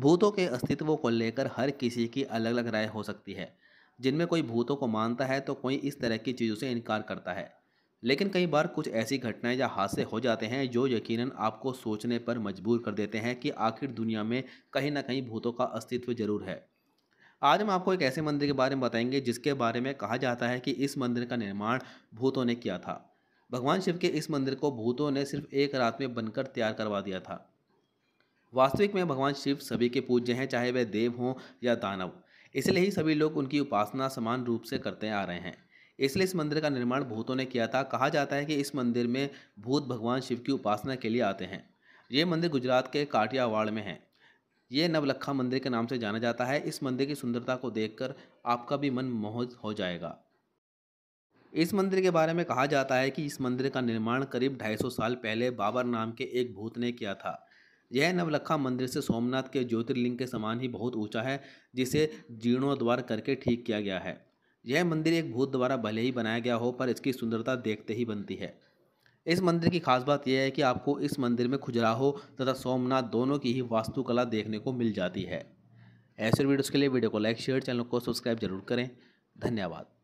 भूतों के अस्तित्व को लेकर हर किसी की अलग अलग राय हो सकती है जिनमें कोई भूतों को मानता है तो कोई इस तरह की चीज़ों से इनकार करता है लेकिन कई बार कुछ ऐसी घटनाएं या हादसे हो जाते हैं जो यकीनन आपको सोचने पर मजबूर कर देते हैं कि आखिर दुनिया में कहीं ना कहीं भूतों का अस्तित्व जरूर है आज हम आपको एक ऐसे मंदिर के बारे में बताएंगे जिसके बारे में कहा जाता है कि इस मंदिर का निर्माण भूतों ने किया था भगवान शिव के इस मंदिर को भूतों ने सिर्फ एक रात में बनकर तैयार करवा दिया था वास्तविक में भगवान शिव सभी के पूज्य हैं चाहे वे देव हों या दानव इसलिए ही सभी लोग उनकी उपासना समान रूप से करते आ रहे हैं इसलिए इस मंदिर का निर्माण भूतों ने किया था कहा जाता है कि इस मंदिर में भूत भगवान शिव की उपासना के लिए आते हैं ये मंदिर गुजरात के काठियावाड़ में है ये नवलखा मंदिर के नाम से जाना जाता है इस मंदिर की सुंदरता को देखकर आपका भी मन मोह हो जाएगा इस मंदिर के बारे में कहा जाता है कि इस मंदिर का निर्माण करीब 250 साल पहले बाबर नाम के एक भूत ने किया था यह नवलखा मंदिर से सोमनाथ के ज्योतिर्लिंग के समान ही बहुत ऊंचा है जिसे जीर्णोद्वार करके ठीक किया गया है यह मंदिर एक भूत द्वारा भले ही बनाया गया हो पर इसकी सुंदरता देखते ही बनती है इस मंदिर की खास बात यह है कि आपको इस मंदिर में खुजराहो तथा सोमनाथ दोनों की ही वास्तुकला देखने को मिल जाती है ऐसे वीडियोज़ के लिए वीडियो को लाइक शेयर चैनल को सब्सक्राइब जरूर करें धन्यवाद